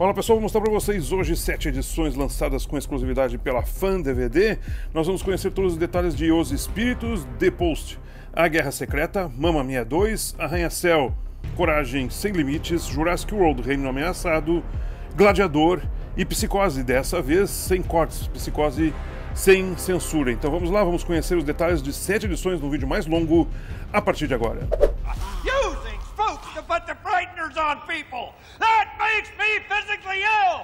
Olá pessoal, vou mostrar para vocês hoje sete edições lançadas com exclusividade pela Fan DVD. Nós vamos conhecer todos os detalhes de Os Espíritos, The Post, A Guerra Secreta, Mamma Mia 2, Arranha-Céu, Coragem Sem Limites, Jurassic World Reino Ameaçado, Gladiador e Psicose, dessa vez sem cortes, Psicose sem censura. Então vamos lá, vamos conhecer os detalhes de sete edições no vídeo mais longo a partir de agora. Yeah! pressures on people. That makes me physically ill.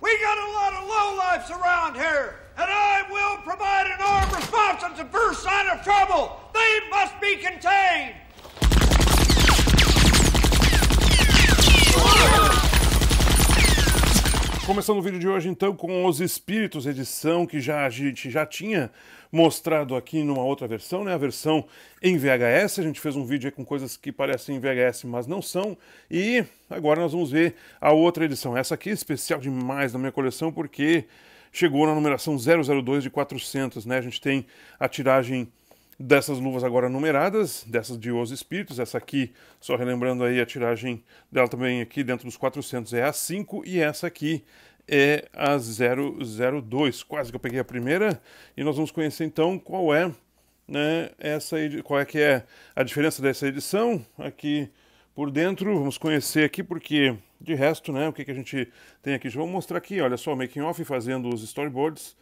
We got a lot of lowlifes around here, and I will provide an armed response at the first sign of trouble. They must be contained. Começando o vídeo de hoje, então, com Os Espíritos, edição que já, a gente já tinha mostrado aqui numa outra versão, né? A versão em VHS. A gente fez um vídeo com coisas que parecem VHS, mas não são. E agora nós vamos ver a outra edição. Essa aqui é especial demais na minha coleção porque chegou na numeração 002 de 400, né? A gente tem a tiragem dessas luvas agora numeradas, dessas de Os Espíritos, essa aqui, só relembrando aí a tiragem dela também aqui dentro dos 400 é a 5 e essa aqui é a 002. Quase que eu peguei a primeira e nós vamos conhecer então qual é né, essa qual é que é a diferença dessa edição aqui por dentro. Vamos conhecer aqui porque de resto, né, o que que a gente tem aqui? Já vou mostrar aqui, olha só, making off fazendo os storyboards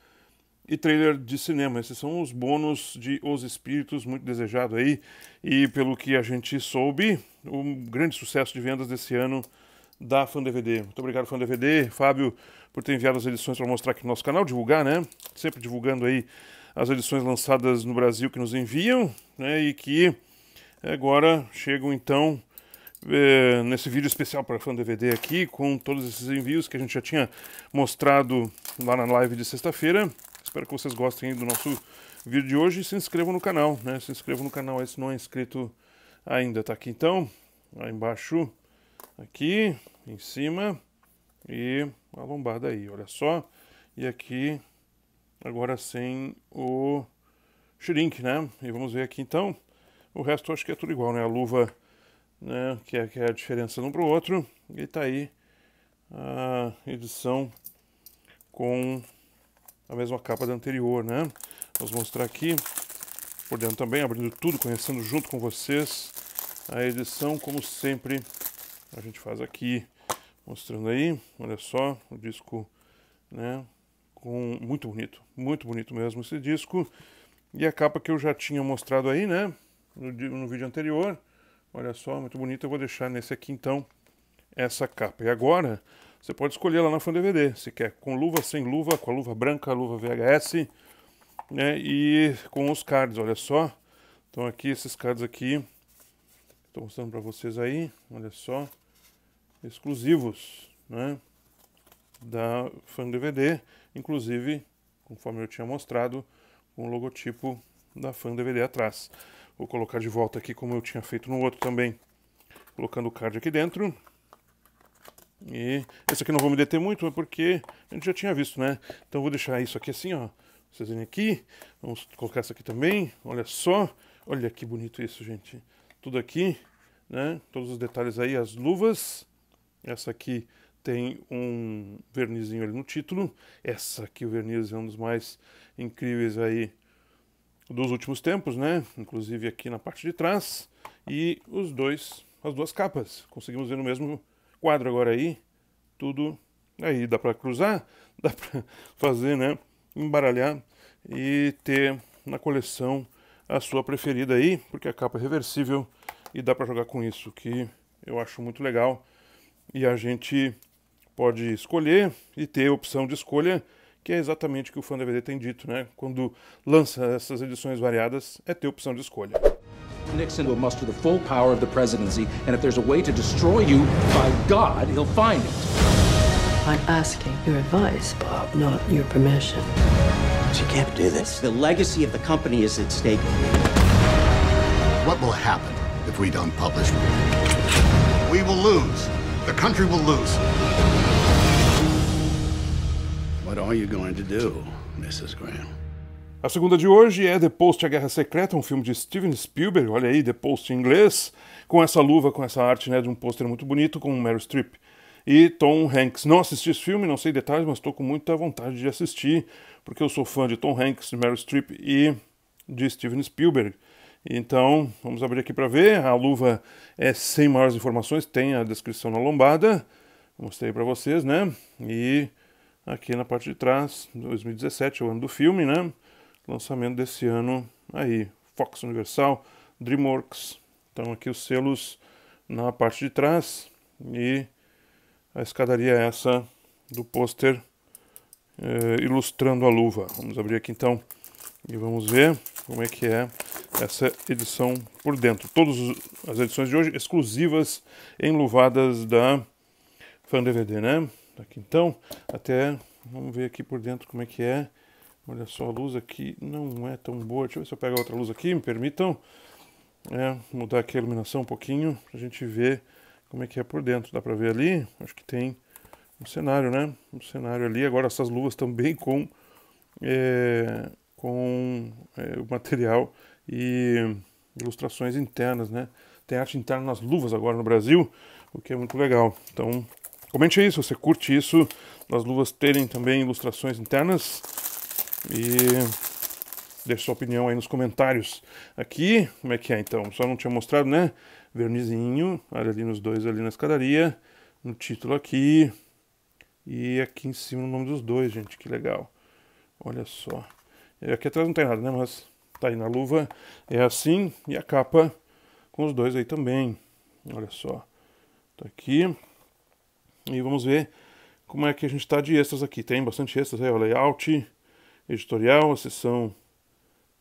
e trailer de cinema. Esses são os bônus de Os Espíritos, muito desejado aí. E pelo que a gente soube, o um grande sucesso de vendas desse ano da FanDVD. Muito obrigado, FanDVD. Fábio, por ter enviado as edições para mostrar aqui no nosso canal, divulgar, né? Sempre divulgando aí as edições lançadas no Brasil que nos enviam, né? E que agora chegam, então, é, nesse vídeo especial para fã DVD aqui, com todos esses envios que a gente já tinha mostrado lá na live de sexta-feira. Espero que vocês gostem do nosso vídeo de hoje e se inscrevam no canal, né? Se inscrevam no canal aí se não é inscrito ainda. Tá aqui então, lá embaixo, aqui, em cima e a lombarda aí, olha só. E aqui, agora sem o shrink, né? E vamos ver aqui então. O resto acho que é tudo igual, né? A luva, né? Que é, que é a diferença um para o outro. E tá aí a edição com a mesma capa da anterior, né? Vamos mostrar aqui por dentro também, abrindo tudo, conhecendo junto com vocês a edição, como sempre, a gente faz aqui, mostrando aí, olha só, o disco, né, com muito bonito, muito bonito mesmo esse disco, e a capa que eu já tinha mostrado aí, né, no, no vídeo anterior, olha só, muito bonito, eu vou deixar nesse aqui então, essa capa. E agora, você pode escolher lá na Fan DVD, se quer com luva, sem luva, com a luva branca, a luva VHS, né, e com os cards, olha só, então aqui, esses cards aqui, estou mostrando para vocês aí, olha só, exclusivos né, da Fan DVD, inclusive, conforme eu tinha mostrado, com o logotipo da Fan DVD atrás. Vou colocar de volta aqui como eu tinha feito no outro também, colocando o card aqui dentro. E esse aqui não vou me deter muito, é porque a gente já tinha visto, né? Então vou deixar isso aqui assim, ó. Vocês verem aqui, vamos colocar isso aqui também, olha só, olha que bonito isso, gente. Tudo aqui, né? Todos os detalhes aí, as luvas, essa aqui tem um vernizinho ali no título. Essa aqui, o verniz é um dos mais incríveis aí dos últimos tempos, né? Inclusive aqui na parte de trás. E os dois, as duas capas. Conseguimos ver no mesmo quadro agora aí. Tudo aí. Dá para cruzar, dá para fazer, né? Embaralhar e ter na coleção a sua preferida aí, porque a capa é reversível e dá para jogar com isso, que eu acho muito legal e a gente pode escolher e ter a opção de escolha, que é exatamente o que o fã DVD tem dito, né? Quando lança essas edições variadas, é ter a opção de escolha. Nixon will muster the full power of the presidency, and if there's a way to destroy you, by God, he'll find it. I'm asking your advice, Bob, not your permission. But you can't do this. The legacy of the company is at stake. What will happen if we don't publish? We will lose the country will lose. What are you going to do, Mrs. Graham? A segunda de hoje é The Post A Guerra Secreta, um filme de Steven Spielberg, olha aí, The Post em inglês, com essa luva, com essa arte né, de um pôster muito bonito com Meryl Streep e Tom Hanks. Não assisti esse filme, não sei detalhes, mas estou com muita vontade de assistir, porque eu sou fã de Tom Hanks, de Meryl Streep e de Steven Spielberg. Então, vamos abrir aqui para ver. A luva é sem maiores informações, tem a descrição na lombada. Mostrei para vocês, né? E aqui na parte de trás, 2017, é o ano do filme, né? Lançamento desse ano aí. Fox Universal, DreamWorks. Então aqui os selos na parte de trás e a escadaria é essa do pôster eh, ilustrando a luva. Vamos abrir aqui então e vamos ver como é que é essa edição por dentro. Todas as edições de hoje exclusivas enluvadas da Fan DVD, né? Aqui então, até vamos ver aqui por dentro como é que é. Olha só, a luz aqui não é tão boa. Deixa eu ver se eu pego outra luz aqui, me permitam. É, mudar aqui a iluminação um pouquinho pra gente ver como é que é por dentro. Dá pra ver ali? Acho que tem um cenário, né? Um cenário ali. Agora essas luvas também com, é, com é, o material e ilustrações internas, né? Tem arte interna nas luvas agora no Brasil, o que é muito legal. Então, comente aí se você curte isso, Nas luvas terem também ilustrações internas. E deixe sua opinião aí nos comentários. Aqui, como é que é então? Só não tinha mostrado, né? Vernizinho, olha ali nos dois ali na escadaria, no título aqui e aqui em cima o nome dos dois, gente, que legal. Olha só. É, aqui atrás não tem nada, né? Mas tá aí na luva, é assim, e a capa com os dois aí também. Olha só, tá aqui. E vamos ver como é que a gente está de extras aqui. Tem bastante extras aí, ó, layout, editorial, a seção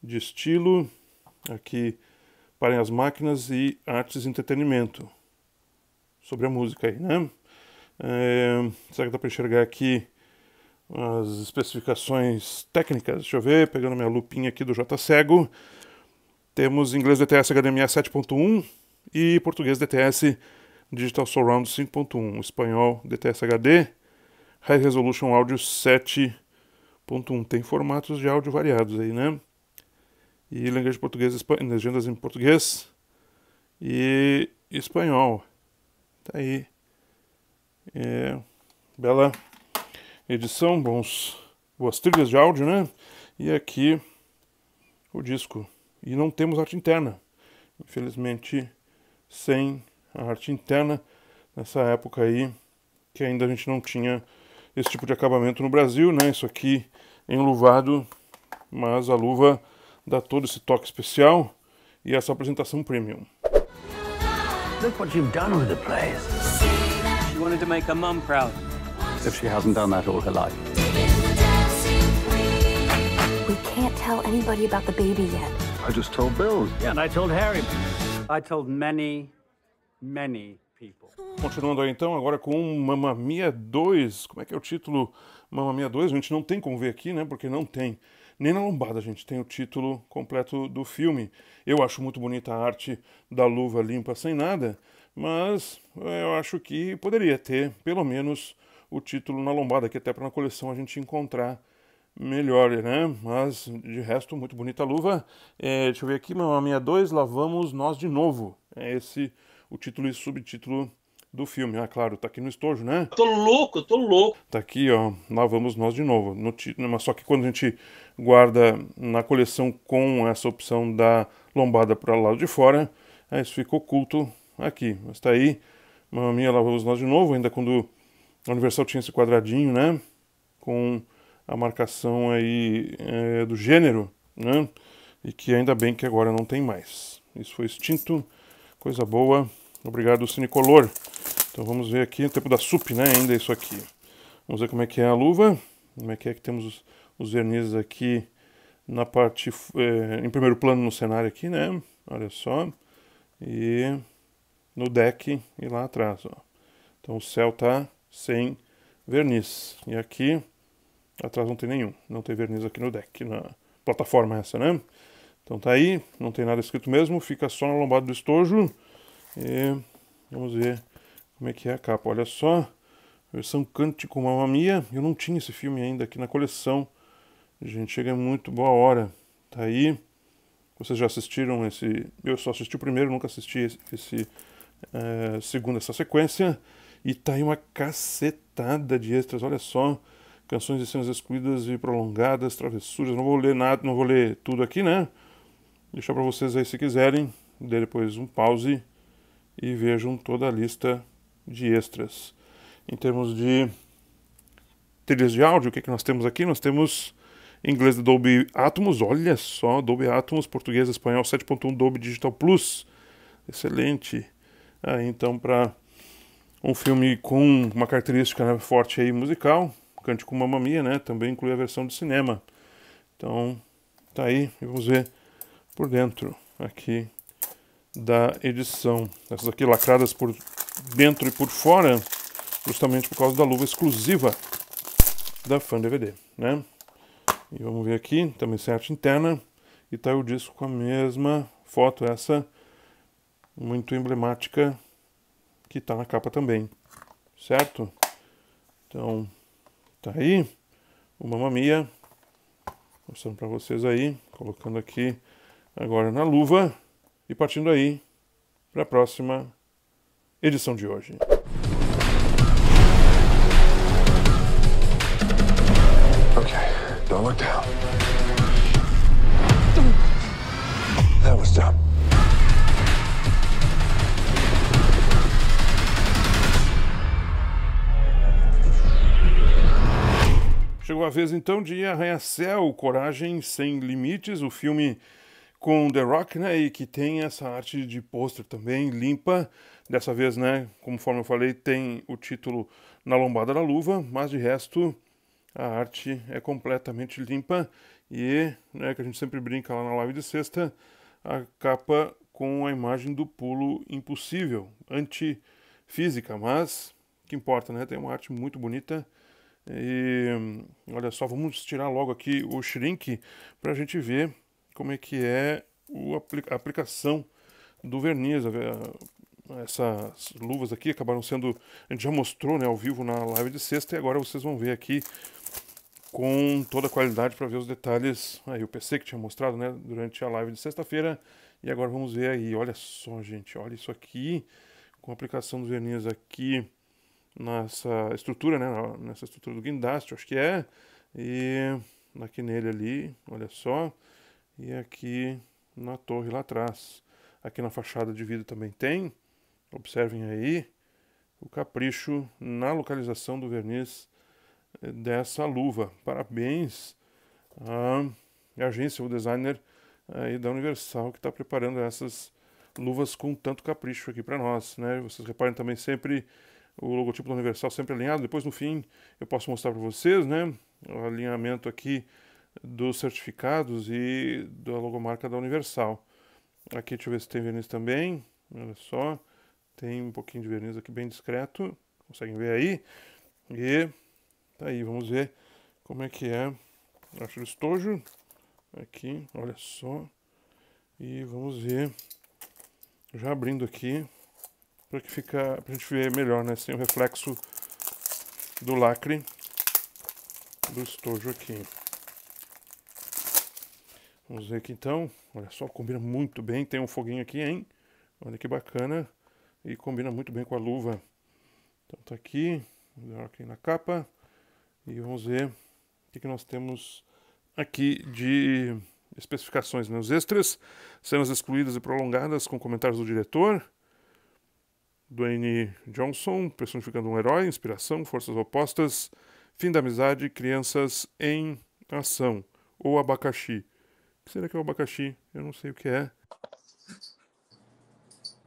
de estilo, aqui parem as máquinas e artes e entretenimento. Sobre a música aí, né? É, será que dá para enxergar aqui as especificações técnicas. Deixa eu ver, pegando minha lupinha aqui do JCego. Temos inglês DTS HDMI 7.1 e português DTS Digital Surround 5.1, espanhol DTS HD, High Resolution Audio 7.1. Tem formatos de áudio variados aí, né? E linguagem portuguesa, legendas em português e espanhol. Tá aí. É, bela edição, bons, boas trilhas de áudio, né? E aqui o disco. E não temos arte interna. Infelizmente, sem a arte interna, nessa época aí, que ainda a gente não tinha esse tipo de acabamento no Brasil, né? Isso aqui enluvado, mas a luva dá todo esse toque especial e essa apresentação premium. Look what you've done with the place. She wanted to make her mum proud if she hasn't done that all her life. We can't tell anybody about the baby yet. I just told Bill. Yeah, and I told Harry. I told many, many people. Continuando aí então, agora com Mamma Mia 2. Como é que é o título Mamma Mia 2? A gente não tem como ver aqui, né? Porque não tem. Nem na lombada a gente tem o título completo do filme. Eu acho muito bonita a arte da luva limpa sem nada, mas é, eu acho que poderia ter, pelo menos, o título na lombada, que até para na coleção a gente encontrar melhor, né? Mas de resto, muito bonita a luva. É, deixa eu ver aqui, uma 2, é lá vamos nós de novo. É esse o título e subtítulo do filme. Ah, claro, tá aqui no estojo, né? Tô louco, tô louco. Tá aqui, ó, lá vamos nós de novo. No título, mas só que quando a gente guarda na coleção com essa opção da lombada para lado de fora, é isso fica oculto aqui. Mas tá aí, mamãe, é lá vamos nós de novo, ainda quando a Universal tinha esse quadradinho, né? Com a marcação aí é, do gênero, né? E que ainda bem que agora não tem mais. Isso foi extinto, coisa boa. Obrigado, Cinecolor. Então vamos ver aqui, tempo da SUP, né? Ainda é isso aqui. Vamos ver como é que é a luva, como é que é que temos os, os vernizes aqui na parte, é, em primeiro plano no cenário aqui, né? Olha só. E no deck e lá atrás, ó. Então o céu tá sem verniz. E aqui atrás não tem nenhum, não tem verniz aqui no deck, na plataforma essa, né? Então tá aí, não tem nada escrito mesmo, fica só na lombada do estojo. E vamos ver como é que é a capa. Olha só, versão Cântico uma Mia. Eu não tinha esse filme ainda aqui na coleção. Gente, chega é muito boa hora. Tá aí. Vocês já assistiram esse... Eu só assisti o primeiro, nunca assisti esse, esse é, segundo essa sequência. E tá aí uma cacetada de extras, olha só. Canções e cenas excluídas e prolongadas, travessuras. Não vou ler nada, não vou ler tudo aqui, né? Deixar para vocês aí se quiserem. Dê depois um pause e vejam toda a lista de extras. Em termos de trilhas de áudio, o que, é que nós temos aqui? Nós temos inglês da Dolby Atmos, olha só, Dolby Atmos, português espanhol 7.1 Dolby Digital Plus. Excelente. Aí então para um filme com uma característica né, forte aí musical, com Mamma Mia, né? Também inclui a versão do cinema. Então, tá aí, e vamos ver por dentro aqui da edição. Essas aqui lacradas por dentro e por fora, justamente por causa da luva exclusiva da Fan DVD, né? E vamos ver aqui, também sem arte interna, e tá o disco com a mesma foto, essa muito emblemática que está na capa também, certo? Então, tá aí o mamamia, mostrando para vocês aí, colocando aqui agora na luva e partindo aí para a próxima edição de hoje. Chegou a vez então de Arranha-Céu, Coragem Sem Limites, o filme com The Rock, né? E que tem essa arte de pôster também, limpa. Dessa vez, né? Conforme eu falei, tem o título na lombada da luva, mas de resto a arte é completamente limpa. E, né, que a gente sempre brinca lá na live de sexta, a capa com a imagem do pulo impossível, antifísica, mas que importa, né? Tem uma arte muito bonita. E olha só, vamos tirar logo aqui o shrink para a gente ver como é que é a aplicação do verniz. Essas luvas aqui acabaram sendo, a gente já mostrou né, ao vivo na live de sexta e agora vocês vão ver aqui com toda a qualidade para ver os detalhes. Aí o PC que tinha mostrado né, durante a live de sexta-feira e agora vamos ver aí. Olha só, gente, olha isso aqui com a aplicação do verniz aqui nessa estrutura, né? Nessa estrutura do guindaste, acho que é. E aqui nele ali, olha só. E aqui na torre lá atrás. Aqui na fachada de vidro também tem. Observem aí o capricho na localização do verniz eh, dessa luva. Parabéns à agência, o designer aí da Universal que está preparando essas luvas com tanto capricho aqui para nós, né? Vocês reparem também sempre o logotipo da Universal sempre alinhado. Depois, no fim, eu posso mostrar para vocês, né? O alinhamento aqui dos certificados e da logomarca da Universal. Aqui, deixa eu ver se tem verniz também. Olha só, tem um pouquinho de verniz aqui bem discreto. Conseguem ver aí? E tá aí, vamos ver como é que é. Acho o estojo aqui, olha só. E vamos ver, já abrindo aqui, para que fica, pra gente ver melhor, né? Sem o reflexo do lacre do estojo aqui. Vamos ver aqui então. Olha só, combina muito bem. Tem um foguinho aqui, hein? Olha que bacana. E combina muito bem com a luva. Então tá aqui. Vou dar aqui na capa. E vamos ver o que, que nós temos aqui de especificações. Né? extras, cenas excluídas e prolongadas com comentários do diretor. Dwayne Johnson, personificando um herói, inspiração, forças opostas, fim da amizade, crianças em ação, ou abacaxi. O que será que é o abacaxi? Eu não sei o que é.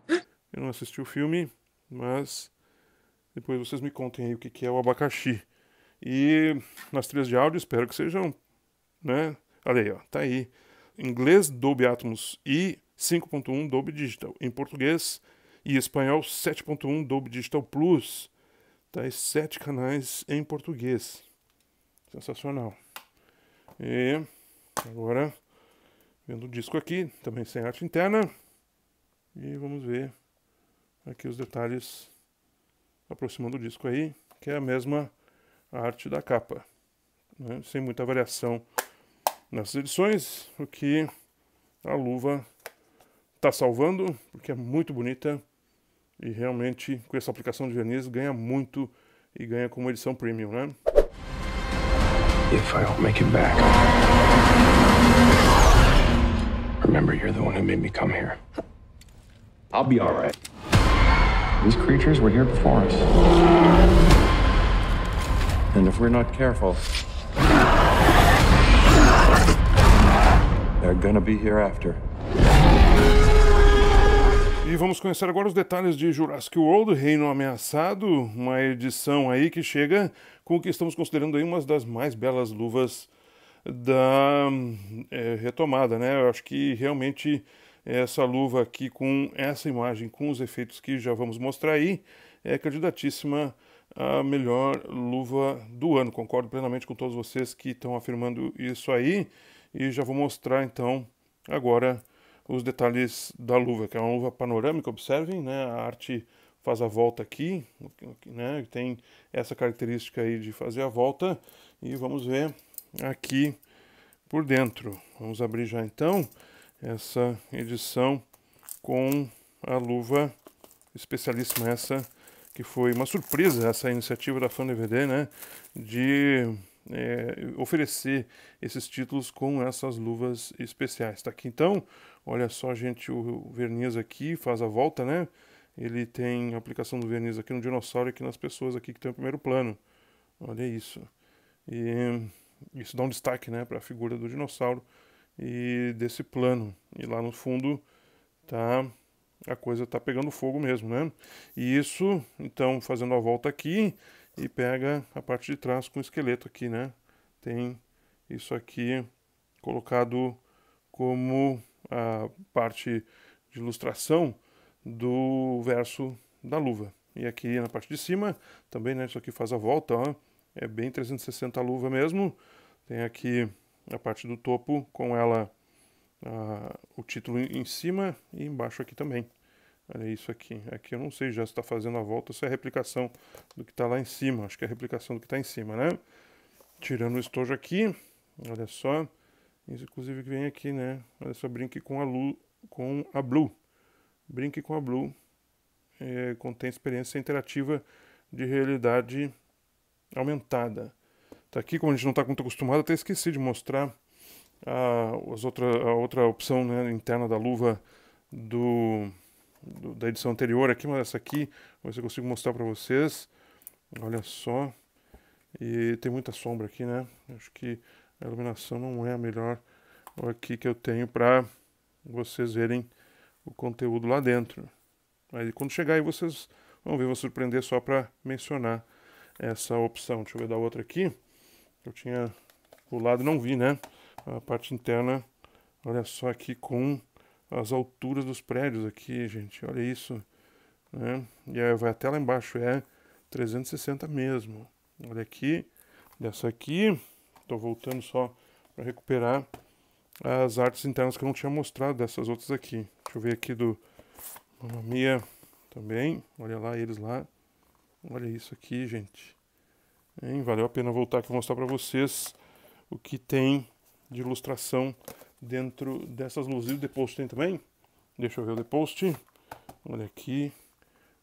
Eu não assisti o filme, mas depois vocês me contem aí o que é o abacaxi. E nas trilhas de áudio, espero que sejam, né? Olha aí, ó, tá aí. Em inglês, Dolby Atmos e 5.1 Dolby Digital. Em português, e espanhol 7.1 Dolby Digital Plus. Tá, e sete canais em português. Sensacional. E agora, vendo o disco aqui, também sem arte interna. E vamos ver aqui os detalhes aproximando o disco aí, que é a mesma arte da capa. Né? Sem muita variação nessas edições, o que a luva está salvando, porque é muito bonita. E realmente com essa aplicação de verniz ganha muito e ganha como edição premium, né? If I don't make it back, remember you're the one who made me come here. I'll be all right. These creatures were here before us. And if we're not careful, they're gonna be here after. E vamos conhecer agora os detalhes de Jurassic World, Reino Ameaçado, uma edição aí que chega com o que estamos considerando aí uma das mais belas luvas da é, retomada, né? Eu acho que realmente essa luva aqui com essa imagem, com os efeitos que já vamos mostrar aí, é candidatíssima a melhor luva do ano. Concordo plenamente com todos vocês que estão afirmando isso aí e já vou mostrar então agora os detalhes da luva, que é uma luva panorâmica, observem, né? A arte faz a volta aqui, né? Tem essa característica aí de fazer a volta e vamos ver aqui por dentro. Vamos abrir já então essa edição com a luva especialíssima essa que foi uma surpresa essa iniciativa da FanDVD, DVD, né? De é, oferecer esses títulos com essas luvas especiais. Tá aqui então, olha só, gente, o verniz aqui faz a volta, né? Ele tem a aplicação do verniz aqui no dinossauro e aqui nas pessoas aqui que tem o primeiro plano. Olha isso. E isso dá um destaque, né, para a figura do dinossauro e desse plano. E lá no fundo tá a coisa tá pegando fogo mesmo, né? E isso, então, fazendo a volta aqui, e pega a parte de trás com o esqueleto aqui, né? Tem isso aqui colocado como a parte de ilustração do verso da luva. E aqui na parte de cima também, né? Isso aqui faz a volta, ó. É bem 360 a luva mesmo. Tem aqui a parte do topo com ela a, ah, o título em cima e embaixo aqui também. Olha isso aqui. Aqui eu não sei já se está fazendo a volta ou se é a replicação do que está lá em cima. Acho que é a replicação do que está em cima, né? Tirando o estojo aqui, olha só. Isso inclusive que vem aqui, né? Olha só, brinque com a, Lu, com a Blue. Brinque com a Blue. É, contém experiência interativa de realidade aumentada. Tá aqui, como a gente não está muito acostumado, até esqueci de mostrar a, as outra, a outra opção né, interna da luva do do, da edição anterior aqui, mas essa aqui, vamos ver se eu consigo mostrar para vocês. Olha só. E tem muita sombra aqui, né? Acho que a iluminação não é a melhor aqui que eu tenho para vocês verem o conteúdo lá dentro. Aí quando chegar aí vocês vão ver, vou surpreender só para mencionar essa opção. Deixa eu ver da outra aqui. Eu tinha pulado, não vi, né? A parte interna, olha só aqui com as alturas dos prédios aqui, gente. Olha isso. Né? E aí vai até lá embaixo, é 360 mesmo. Olha aqui, dessa aqui. Estou voltando só para recuperar as artes internas que eu não tinha mostrado dessas outras aqui. Deixa eu ver aqui do mamia também. Olha lá eles lá. Olha isso aqui, gente. Hein? Valeu a pena voltar aqui e mostrar para vocês o que tem de ilustração dentro dessas luzes. E o Post tem também. Deixa eu ver o Post. Olha aqui.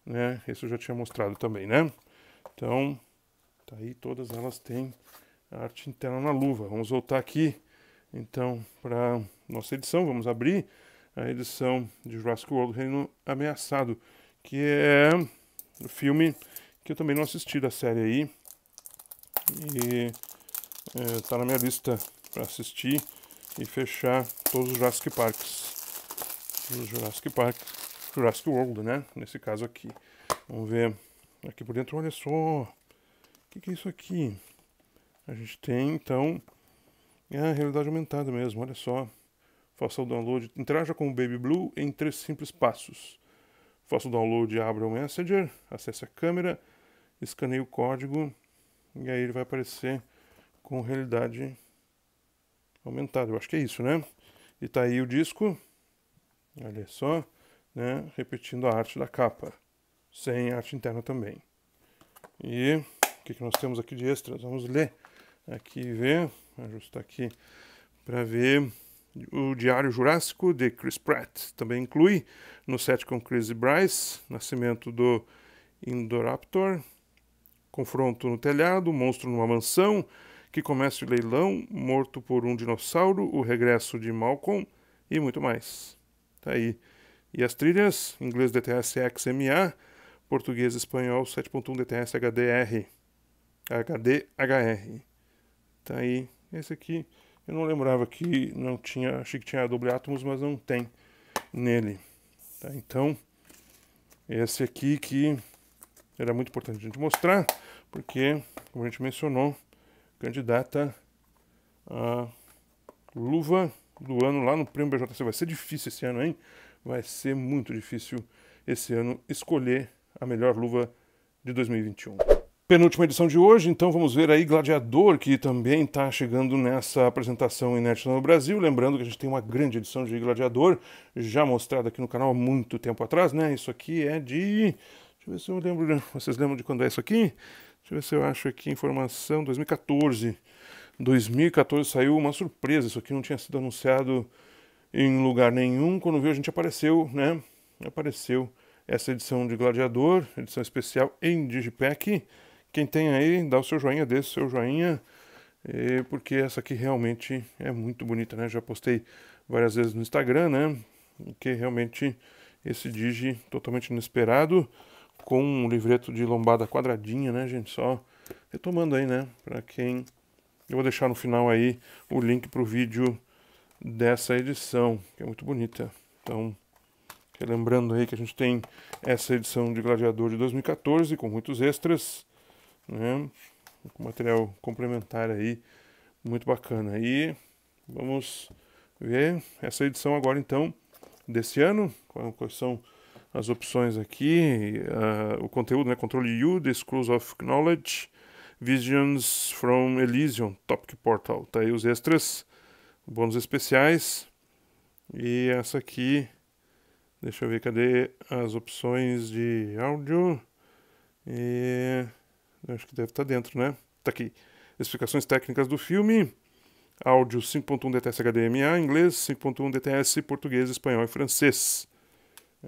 Né? Esse eu já tinha mostrado também, né? Então, tá aí. Todas elas têm a arte interna na luva. Vamos voltar aqui, então, para nossa edição. Vamos abrir a edição de Jurassic World Reino Ameaçado, que é o filme que eu também não assisti da série aí. E é, tá na minha lista para assistir e fechar todos os Jurassic Parks. Os Jurassic Park, Jurassic World, né? Nesse caso aqui. Vamos ver aqui por dentro. Olha só, o que, que é isso aqui? A gente tem então é a realidade aumentada mesmo. Olha só, faça o download. Interaja com o Baby Blue em três simples passos. Faça o download, abra o Messenger, acesse a câmera, escaneie o código e aí ele vai aparecer com realidade aumentado. Eu acho que é isso, né? E tá aí o disco. Olha só, né? Repetindo a arte da capa. Sem arte interna também. E o que, que nós temos aqui de extras? Vamos ler aqui e ver. Ajustar aqui para ver. O Diário Jurássico de Chris Pratt também inclui no set com Chris e Bryce, Nascimento do Indoraptor, Confronto no Telhado, Monstro numa Mansão, que comece o leilão, morto por um dinossauro, o regresso de Malcolm e muito mais. Tá aí. E as trilhas, inglês DTS XMA, português espanhol 7.1 DTS HDR. HDHR. Tá aí. Esse aqui, eu não lembrava que não tinha, achei que tinha Double átomos, mas não tem nele. Tá, então, esse aqui que era muito importante a gente mostrar, porque, como a gente mencionou, candidata a luva do ano lá no Prêmio BJC. Vai ser difícil esse ano, hein? Vai ser muito difícil esse ano escolher a melhor luva de 2021. Penúltima edição de hoje, então vamos ver aí Gladiador, que também está chegando nessa apresentação inédita no Brasil. Lembrando que a gente tem uma grande edição de Gladiador, já mostrada aqui no canal há muito tempo atrás, né? Isso aqui é de. Deixa eu ver se eu lembro. Vocês lembram de quando é isso aqui? Deixa eu ver se eu acho aqui informação. 2014. 2014 saiu uma surpresa. Isso aqui não tinha sido anunciado em lugar nenhum. Quando viu, a gente apareceu, né? Apareceu essa edição de Gladiador, edição especial em Digipack. Quem tem aí, dá o seu joinha, dê o seu joinha, é, porque essa aqui realmente é muito bonita, né? Já postei várias vezes no Instagram, né? Que realmente esse Digi totalmente inesperado com um livreto de lombada quadradinha, né, gente? Só retomando aí, né? Para quem. Eu vou deixar no final aí o link para o vídeo dessa edição, que é muito bonita. Então, lembrando aí que a gente tem essa edição de Gladiador de 2014 com muitos extras, né? Com material complementar aí, muito bacana. E vamos ver essa edição agora então desse ano, com a coleção as opções aqui, uh, o conteúdo, né? Controle U, The Schools of Knowledge, Visions from Elysium, Topic Portal. Tá aí os extras, bônus especiais. E essa aqui, deixa eu ver, cadê as opções de áudio? E acho que deve estar tá dentro, né? Tá aqui. Explicações técnicas do filme. Áudio 5.1 DTS HDMI, inglês, 5.1 DTS, português, espanhol e francês.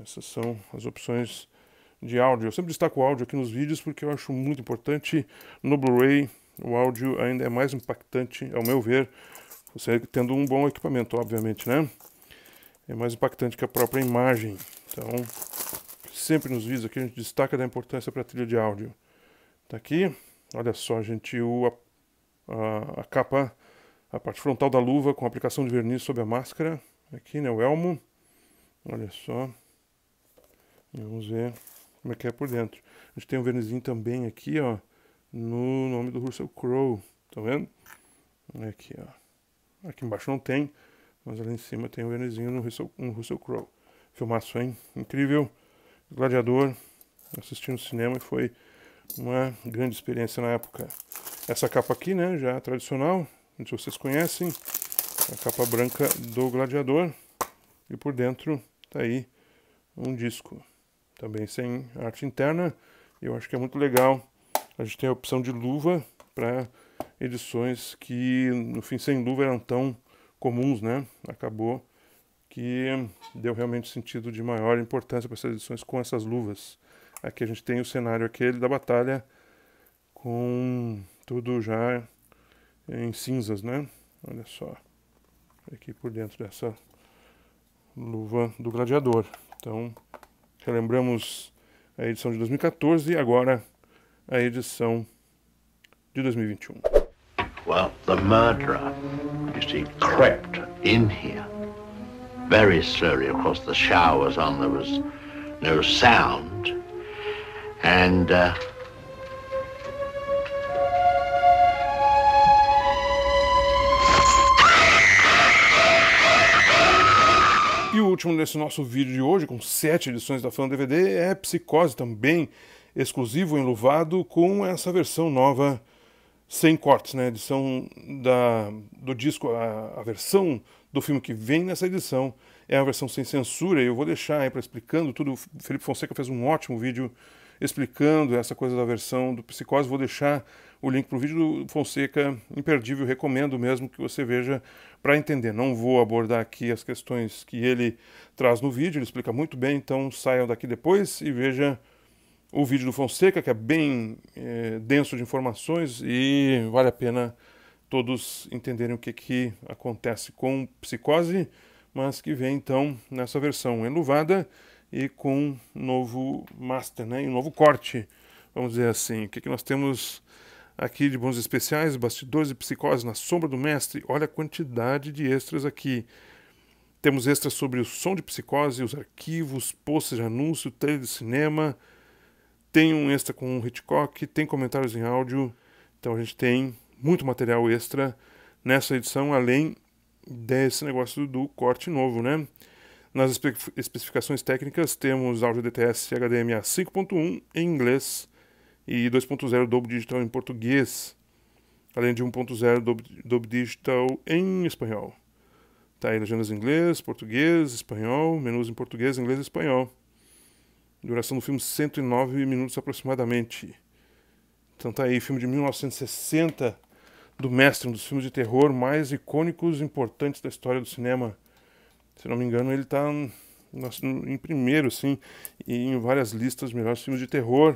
Essas são as opções de áudio. Eu sempre destaco o áudio aqui nos vídeos porque eu acho muito importante. No Blu-ray, o áudio ainda é mais impactante, ao meu ver, você tendo um bom equipamento, obviamente, né? É mais impactante que a própria imagem. Então, sempre nos vídeos aqui a gente destaca da importância para a trilha de áudio. Tá aqui, olha só, gente, o, a, a capa, a parte frontal da luva com aplicação de verniz sobre a máscara. Aqui, né, o elmo. Olha só, Vamos ver como é que é por dentro. A gente tem um vernizinho também aqui, ó, no nome do Russell Crowe, tá vendo? É aqui, ó. Aqui embaixo não tem, mas ali em cima tem um vernizinho no Russell, Russell Crowe. Filmaço, hein? Incrível. Gladiador, assistindo no cinema e foi uma grande experiência na época. Essa capa aqui, né, já é tradicional, não sei se vocês conhecem, a capa branca do Gladiador. E por dentro tá aí um disco também sem arte interna. Eu acho que é muito legal. A gente tem a opção de luva para edições que, no fim, sem luva eram tão comuns, né? Acabou que deu realmente sentido de maior importância para essas edições com essas luvas. Aqui a gente tem o cenário aquele da batalha com tudo já em cinzas, né? Olha só. Aqui por dentro dessa luva do gladiador. Então, Relembramos a edição de 2014 e agora a edição de 2021. Well, the murderer, you see, crept in here. Very slowly, of course, the shower was on, there was no sound. And uh... último desse nosso vídeo de hoje, com sete edições da Fã DVD, é Psicose também, exclusivo enluvado, com essa versão nova sem cortes, né? Edição da, do disco, a, a versão do filme que vem nessa edição é a versão sem censura. e Eu vou deixar aí para explicando tudo. O Felipe Fonseca fez um ótimo vídeo explicando essa coisa da versão do Psicose. Vou deixar o link para o vídeo do Fonseca, imperdível, recomendo mesmo que você veja para entender. Não vou abordar aqui as questões que ele traz no vídeo, ele explica muito bem, então saiam daqui depois e veja o vídeo do Fonseca, que é bem é, denso de informações e vale a pena todos entenderem o que, que acontece com psicose, mas que vem então nessa versão enluvada e com um novo master, né? um novo corte, vamos dizer assim. O que, que nós temos aqui de bons especiais, bastidores e psicose na sombra do mestre. Olha a quantidade de extras aqui. Temos extras sobre o som de psicose, os arquivos, posts de anúncio, trailer de cinema. Tem um extra com o Hitchcock, tem comentários em áudio. Então a gente tem muito material extra nessa edição, além desse negócio do corte novo, né? Nas espe especificações técnicas temos áudio DTS HDMI 5.1 em inglês e 2.0 Dolby Digital em português, além de 1.0 Dolby, Dolby Digital em espanhol. Tá aí legendas em inglês, português, espanhol, menus em português, inglês e espanhol. Duração do filme 109 minutos aproximadamente. Então tá aí, filme de 1960 do mestre, um dos filmes de terror mais icônicos e importantes da história do cinema. Se não me engano, ele está hum, em primeiro, sim, em várias listas de melhores filmes de terror.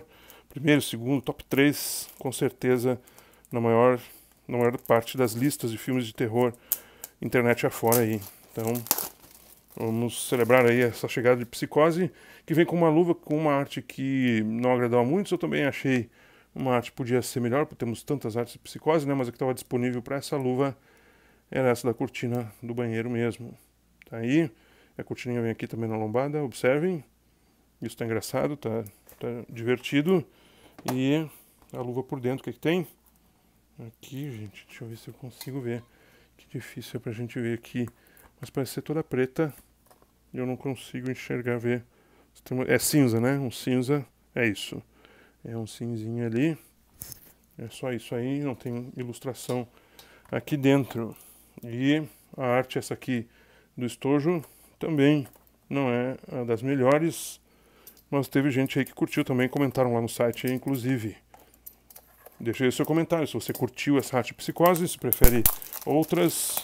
Primeiro, segundo, top 3, com certeza, na maior, na maior parte das listas de filmes de terror internet afora aí. Então, vamos celebrar aí essa chegada de Psicose, que vem com uma luva, com uma arte que não agradou a muitos. Eu também achei uma arte podia ser melhor, porque temos tantas artes de Psicose, né? Mas a que estava disponível para essa luva era essa da cortina do banheiro mesmo. Tá aí. A cortininha vem aqui também na lombada, observem. Isso tá engraçado, tá, tá divertido. E a luva por dentro, o que, é que tem? Aqui, gente, deixa eu ver se eu consigo ver. Que difícil é pra gente ver aqui. Mas parece ser toda preta. E eu não consigo enxergar ver. É cinza, né? Um cinza, é isso. É um cinzinho ali. É só isso aí, não tem ilustração aqui dentro. E a arte é essa aqui do estojo também não é das melhores, mas teve gente aí que curtiu também, comentaram lá no site, inclusive. Deixe aí o seu comentário se você curtiu essa arte psicose, se prefere outras.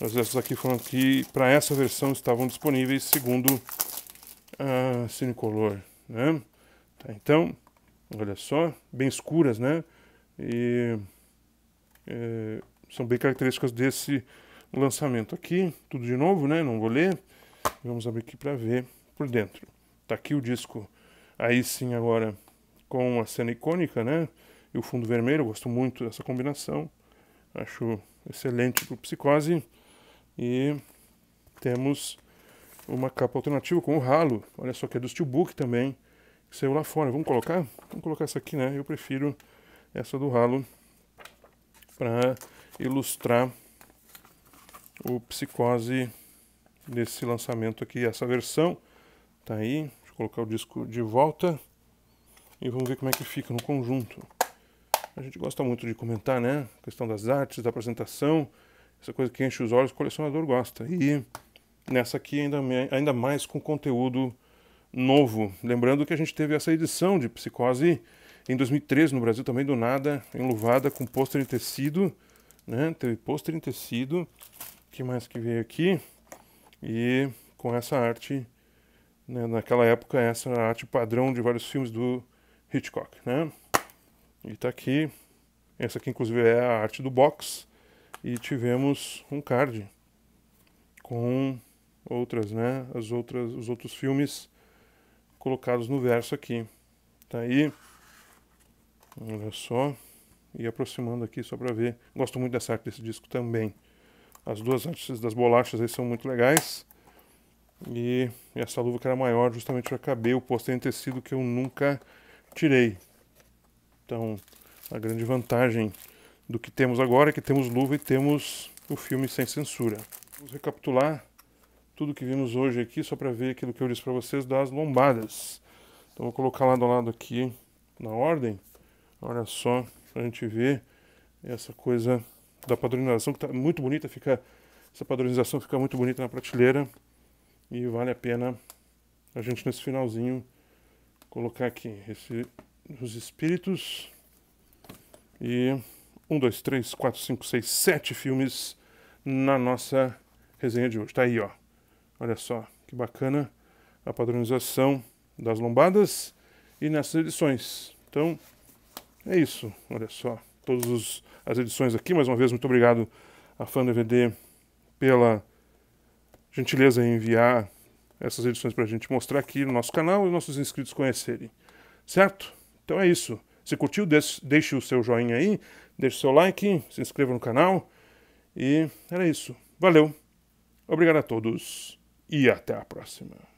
Mas essas aqui foram que para essa versão estavam disponíveis segundo a Cinecolor, né? Tá, então, olha só, bem escuras, né? E é, são bem características desse o lançamento aqui, tudo de novo, né? Não vou ler. Vamos abrir aqui para ver por dentro. Tá aqui o disco, aí sim agora com a cena icônica, né? E o fundo vermelho, eu gosto muito dessa combinação. Acho excelente para Psicose. E temos uma capa alternativa com o ralo. Olha só que é do Steelbook também, que saiu lá fora. Vamos colocar? Vamos colocar essa aqui, né? Eu prefiro essa do ralo para ilustrar o Psicose nesse lançamento aqui, essa versão. Tá aí, deixa eu colocar o disco de volta e vamos ver como é que fica no conjunto. A gente gosta muito de comentar, né? A questão das artes, da apresentação, essa coisa que enche os olhos, o colecionador gosta. E nessa aqui ainda, ainda mais com conteúdo novo. Lembrando que a gente teve essa edição de Psicose em 2013 no Brasil também do nada, enluvada com pôster em tecido, né? Teve pôster em tecido que mais que veio aqui? E com essa arte, né, naquela época, essa era a arte padrão de vários filmes do Hitchcock, né? E tá aqui, essa aqui inclusive é a arte do box, e tivemos um card com outras, né, as outras, os outros filmes colocados no verso aqui. Tá aí, olha só, e aproximando aqui só para ver. Gosto muito dessa arte desse disco também. As duas antes das bolachas aí são muito legais. E essa luva que era maior justamente para caber o posto em tecido que eu nunca tirei. Então, a grande vantagem do que temos agora é que temos luva e temos o filme sem censura. Vamos recapitular tudo que vimos hoje aqui, só para ver aquilo que eu disse para vocês das lombadas. Então, vou colocar lado a lado aqui na ordem. Olha só, para a gente ver essa coisa da padronização, que está muito bonita, fica, essa padronização fica muito bonita na prateleira e vale a pena a gente nesse finalzinho colocar aqui esse, os espíritos e um, dois, três, quatro, cinco, seis, sete filmes na nossa resenha de hoje. Tá aí, ó. Olha só que bacana a padronização das lombadas e nessas edições. Então, é isso. Olha só, todos os as edições aqui. Mais uma vez, muito obrigado à Fã DVD pela gentileza em enviar essas edições para a gente mostrar aqui no nosso canal e nossos inscritos conhecerem. Certo? Então é isso. Se curtiu, deixe o seu joinha aí, deixe o seu like, se inscreva no canal. E era isso. Valeu. Obrigado a todos e até a próxima.